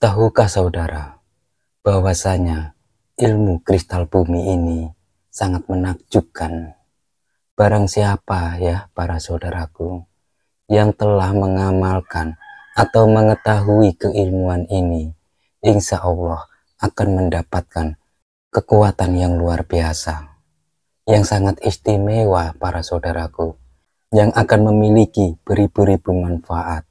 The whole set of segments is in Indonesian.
Tahukah saudara bahwasanya ilmu kristal bumi ini sangat menakjubkan. Barang siapa ya para saudaraku yang telah mengamalkan atau mengetahui keilmuan ini, insya Allah akan mendapatkan kekuatan yang luar biasa, yang sangat istimewa para saudaraku, yang akan memiliki beribu-ribu manfaat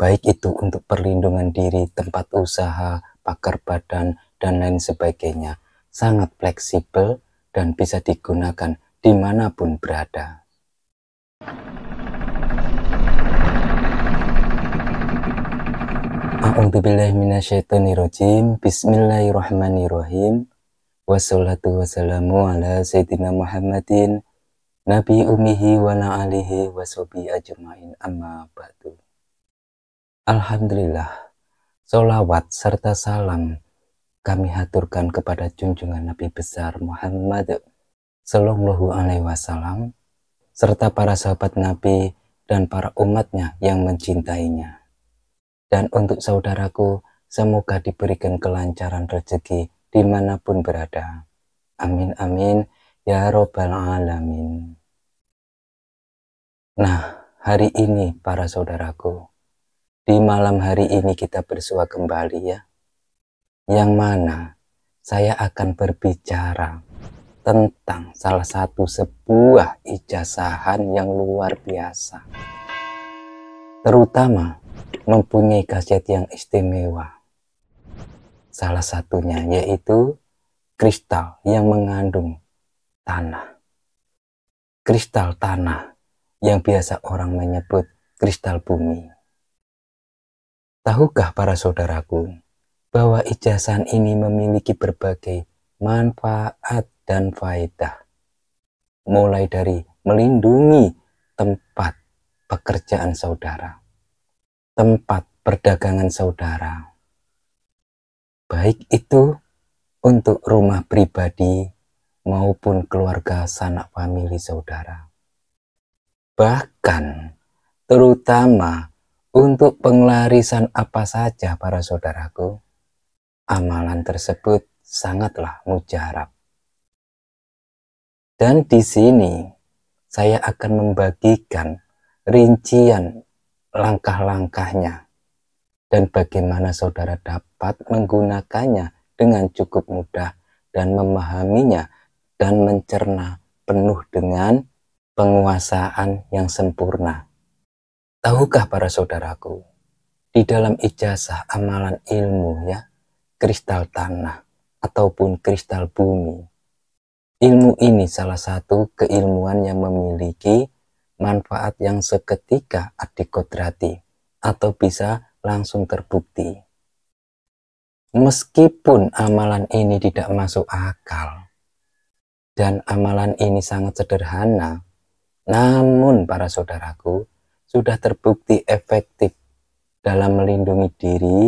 baik itu untuk perlindungan diri, tempat usaha, pakar badan, dan lain sebagainya. Sangat fleksibel dan bisa digunakan dimanapun berada. A'udzubillahiminasyaitonirrojim Bismillahirrahmanirrahim Wassalatu wassalamu ala Sayyidina Muhammadin Nabi umihi wa alihi wa ajma'in amma ba'du Alhamdulillah, sholawat serta salam kami haturkan kepada junjungan Nabi besar Muhammad Sallallahu Alaihi Wasallam serta para sahabat Nabi dan para umatnya yang mencintainya. Dan untuk saudaraku, semoga diberikan kelancaran rezeki dimanapun berada. Amin amin ya Rabbal alamin. Nah, hari ini para saudaraku, di malam hari ini kita bersua kembali ya. Yang mana saya akan berbicara tentang salah satu sebuah ijazahan yang luar biasa. Terutama mempunyai kaset yang istimewa. Salah satunya yaitu kristal yang mengandung tanah. Kristal tanah yang biasa orang menyebut kristal bumi. Tahukah para saudaraku bahwa ijazan ini memiliki berbagai manfaat dan faedah. Mulai dari melindungi tempat pekerjaan saudara, tempat perdagangan saudara. Baik itu untuk rumah pribadi maupun keluarga sanak famili saudara. Bahkan terutama untuk penglarisan apa saja para saudaraku, amalan tersebut sangatlah mujarab. Dan di sini saya akan membagikan rincian langkah-langkahnya dan bagaimana saudara dapat menggunakannya dengan cukup mudah dan memahaminya dan mencerna penuh dengan penguasaan yang sempurna. Tahukah para saudaraku, di dalam ijazah amalan ilmu ya, kristal tanah ataupun kristal bumi. Ilmu ini salah satu keilmuan yang memiliki manfaat yang seketika adikodrati atau bisa langsung terbukti. Meskipun amalan ini tidak masuk akal dan amalan ini sangat sederhana, namun para saudaraku, sudah terbukti efektif dalam melindungi diri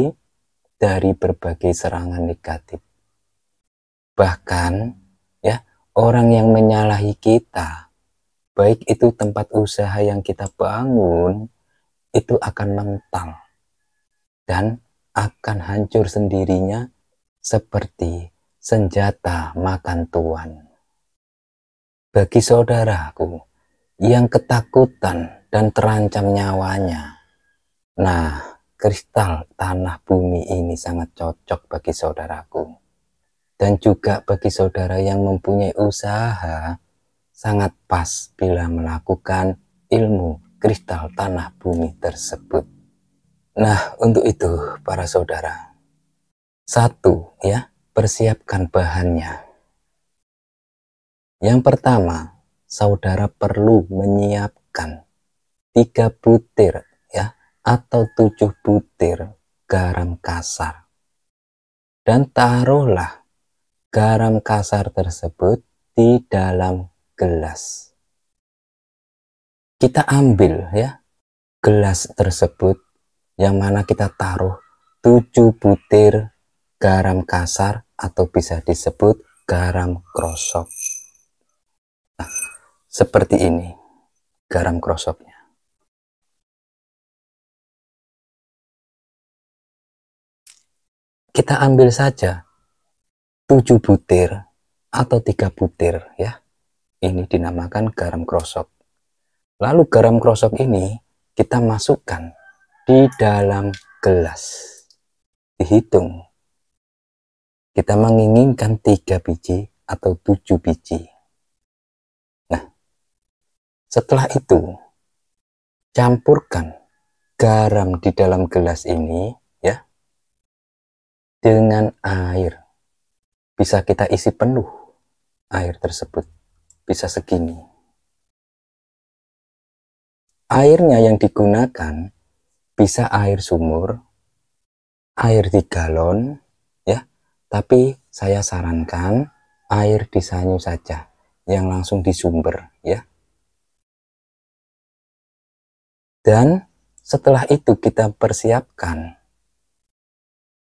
dari berbagai serangan negatif. Bahkan ya, orang yang menyalahi kita, baik itu tempat usaha yang kita bangun, itu akan mental dan akan hancur sendirinya seperti senjata makan tuan. Bagi saudaraku yang ketakutan dan terancam nyawanya. Nah, kristal tanah bumi ini sangat cocok bagi saudaraku. Dan juga bagi saudara yang mempunyai usaha, sangat pas bila melakukan ilmu kristal tanah bumi tersebut. Nah, untuk itu para saudara. Satu, ya, persiapkan bahannya. Yang pertama, saudara perlu menyiapkan tiga butir ya atau tujuh butir garam kasar. Dan taruhlah garam kasar tersebut di dalam gelas. Kita ambil ya gelas tersebut yang mana kita taruh tujuh butir garam kasar atau bisa disebut garam krosok. Nah, seperti ini garam krosoknya. kita ambil saja 7 butir atau tiga butir ya. Ini dinamakan garam krosok. Lalu garam krosok ini kita masukkan di dalam gelas. Dihitung. Kita menginginkan tiga biji atau tujuh biji. Nah, setelah itu campurkan garam di dalam gelas ini dengan air bisa kita isi penuh air tersebut bisa segini airnya yang digunakan bisa air sumur air di galon ya tapi saya sarankan air di sanyu saja yang langsung di sumber ya dan setelah itu kita persiapkan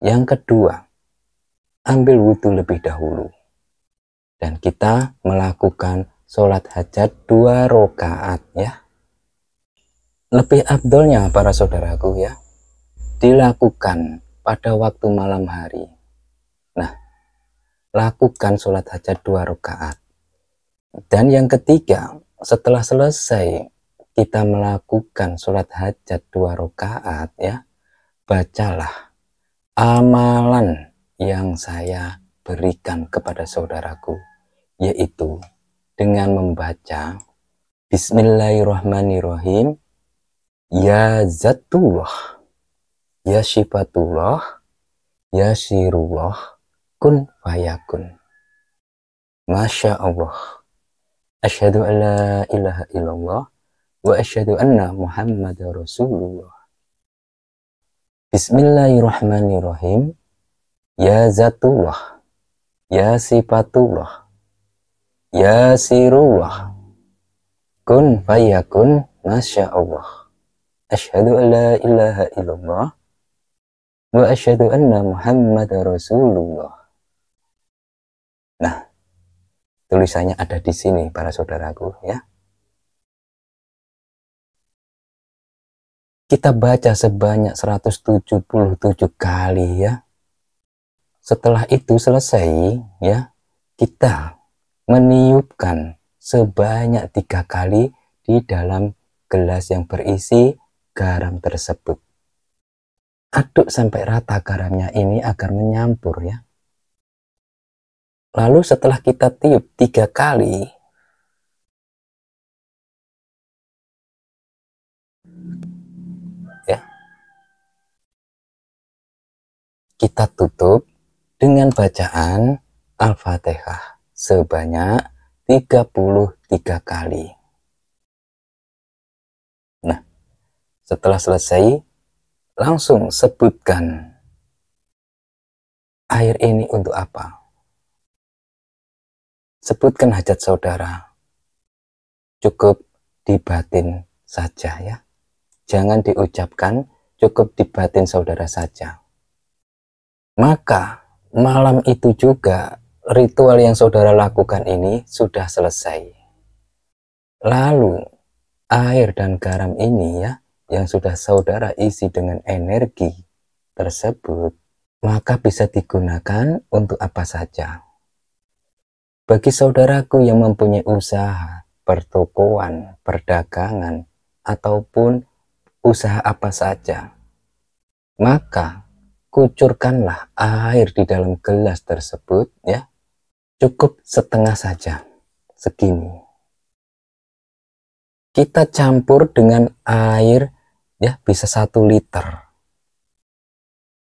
yang kedua, ambil wudhu lebih dahulu. Dan kita melakukan sholat hajat dua rakaat ya. Lebih abdolnya para saudaraku ya, dilakukan pada waktu malam hari. Nah, lakukan sholat hajat dua rakaat. Dan yang ketiga, setelah selesai kita melakukan sholat hajat dua rakaat ya, bacalah amalan yang saya berikan kepada saudaraku, yaitu dengan membaca Bismillahirrahmanirrahim, Ya Zatullah, Ya Sifatullah, Ya Sirullah, Kun Fayakun. Masya Allah. Ashadu an la ilaha illallah wa ashadu anna Muhammad Rasulullah. Bismillahirrahmanirrahim. Ya Zatullah. Ya Sifatullah. Ya Sirullah. Kun fayakun Masya Allah. Ashadu an la ilaha illallah. Wa ashadu anna Muhammad Rasulullah. Nah, tulisannya ada di sini para saudaraku ya. kita baca sebanyak 177 kali ya. Setelah itu selesai ya, kita meniupkan sebanyak tiga kali di dalam gelas yang berisi garam tersebut. Aduk sampai rata garamnya ini agar menyampur ya. Lalu setelah kita tiup tiga kali, ya. Kita tutup dengan bacaan Al-Fatihah sebanyak 33 kali. Nah, setelah selesai, langsung sebutkan air ini untuk apa. Sebutkan hajat saudara. Cukup di batin saja ya jangan diucapkan, cukup di batin saudara saja. Maka malam itu juga ritual yang saudara lakukan ini sudah selesai. Lalu air dan garam ini ya yang sudah saudara isi dengan energi tersebut maka bisa digunakan untuk apa saja. Bagi saudaraku yang mempunyai usaha, pertokoan, perdagangan, ataupun usaha apa saja, maka kucurkanlah air di dalam gelas tersebut ya. Cukup setengah saja, segini. Kita campur dengan air ya bisa satu liter.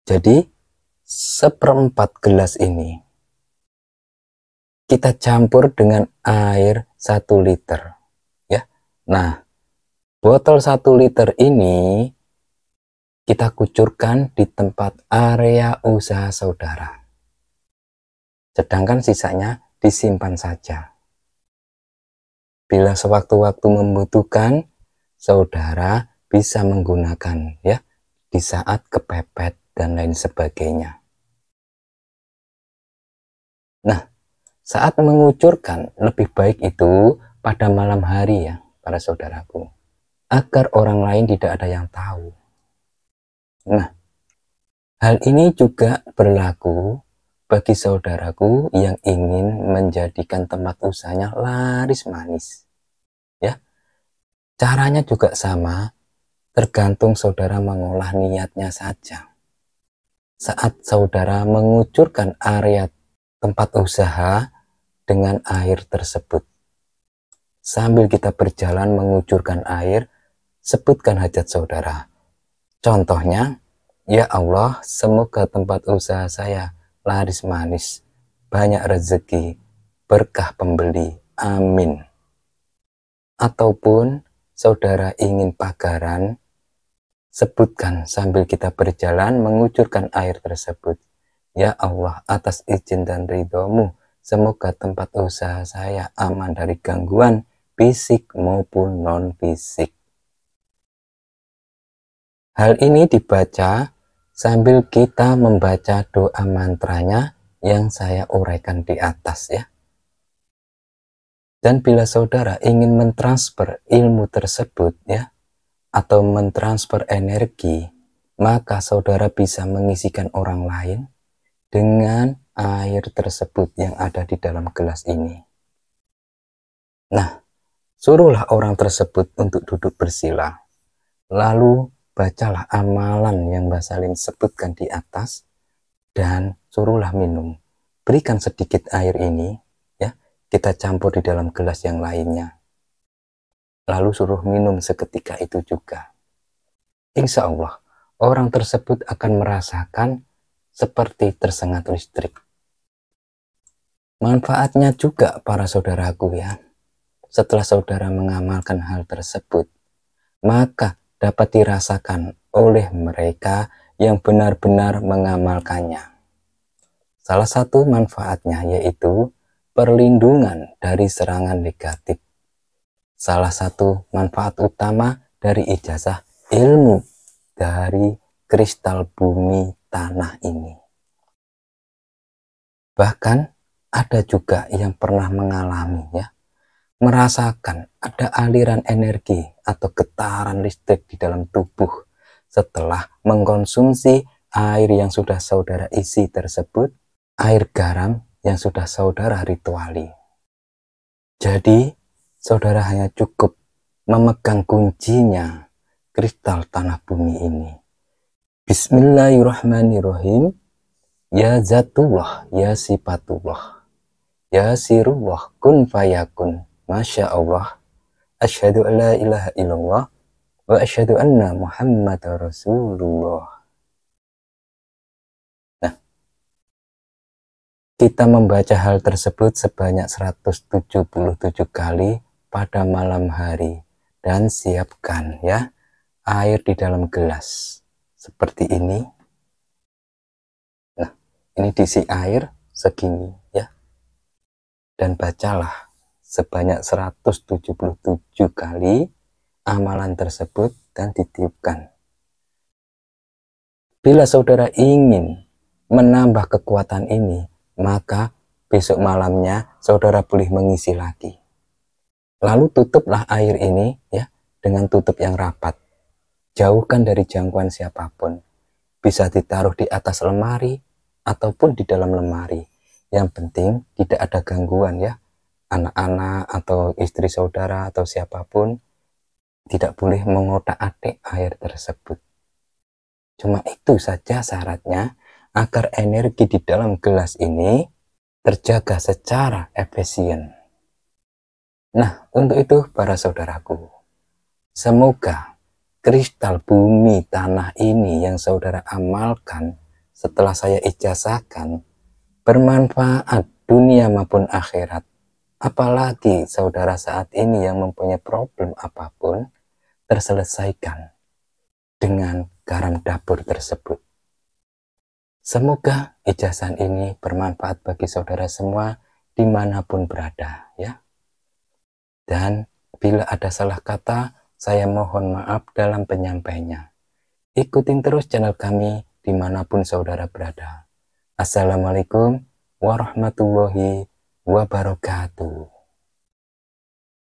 Jadi seperempat gelas ini kita campur dengan air satu liter ya. Nah, Botol 1 liter ini kita kucurkan di tempat area usaha saudara. Sedangkan sisanya disimpan saja. Bila sewaktu-waktu membutuhkan, saudara bisa menggunakan ya di saat kepepet dan lain sebagainya. Nah, saat mengucurkan lebih baik itu pada malam hari ya para saudaraku agar orang lain tidak ada yang tahu. Nah, hal ini juga berlaku bagi saudaraku yang ingin menjadikan tempat usahanya laris manis. Ya. Caranya juga sama, tergantung saudara mengolah niatnya saja. Saat saudara mengucurkan area tempat usaha dengan air tersebut. Sambil kita berjalan mengucurkan air, sebutkan hajat saudara. Contohnya, ya Allah, semoga tempat usaha saya laris manis, banyak rezeki, berkah pembeli. Amin. Ataupun saudara ingin pagaran, sebutkan sambil kita berjalan mengucurkan air tersebut. Ya Allah, atas izin dan ridhomu, semoga tempat usaha saya aman dari gangguan fisik maupun non-fisik. Hal ini dibaca sambil kita membaca doa mantranya yang saya uraikan di atas ya. Dan bila saudara ingin mentransfer ilmu tersebut ya, atau mentransfer energi, maka saudara bisa mengisikan orang lain dengan air tersebut yang ada di dalam gelas ini. Nah, suruhlah orang tersebut untuk duduk bersila. Lalu bacalah amalan yang Mbak Salim sebutkan di atas dan suruhlah minum. Berikan sedikit air ini, ya, kita campur di dalam gelas yang lainnya. Lalu suruh minum seketika itu juga. Insya Allah, orang tersebut akan merasakan seperti tersengat listrik. Manfaatnya juga para saudaraku ya, setelah saudara mengamalkan hal tersebut, maka dapat dirasakan oleh mereka yang benar-benar mengamalkannya. Salah satu manfaatnya yaitu perlindungan dari serangan negatif. Salah satu manfaat utama dari ijazah ilmu dari kristal bumi tanah ini. Bahkan ada juga yang pernah mengalaminya merasakan ada aliran energi atau getaran listrik di dalam tubuh setelah mengkonsumsi air yang sudah saudara isi tersebut, air garam yang sudah saudara rituali. Jadi, saudara hanya cukup memegang kuncinya kristal tanah bumi ini. Bismillahirrahmanirrahim. Ya Zatullah, Ya Sifatullah, Ya Sirullah, Kun Fayakun. Masya Allah. Ashadu an la ilaha illallah wa ashadu anna Muhammad Rasulullah. Nah, kita membaca hal tersebut sebanyak 177 kali pada malam hari dan siapkan ya air di dalam gelas seperti ini. Nah, ini diisi air segini ya. Dan bacalah sebanyak 177 kali amalan tersebut dan ditiupkan. Bila saudara ingin menambah kekuatan ini, maka besok malamnya saudara boleh mengisi lagi. Lalu tutuplah air ini ya dengan tutup yang rapat. Jauhkan dari jangkauan siapapun. Bisa ditaruh di atas lemari ataupun di dalam lemari. Yang penting tidak ada gangguan ya anak-anak atau istri saudara atau siapapun tidak boleh mengotak-atik air tersebut. Cuma itu saja syaratnya agar energi di dalam gelas ini terjaga secara efisien. Nah, untuk itu para saudaraku, semoga kristal bumi tanah ini yang saudara amalkan setelah saya ijazahkan bermanfaat dunia maupun akhirat Apalagi saudara saat ini yang mempunyai problem apapun, terselesaikan dengan garam dapur tersebut. Semoga ijazah ini bermanfaat bagi saudara semua dimanapun berada ya. Dan bila ada salah kata, saya mohon maaf dalam penyampainya. Ikutin terus channel kami dimanapun saudara berada. Assalamualaikum warahmatullahi wabarakatuh.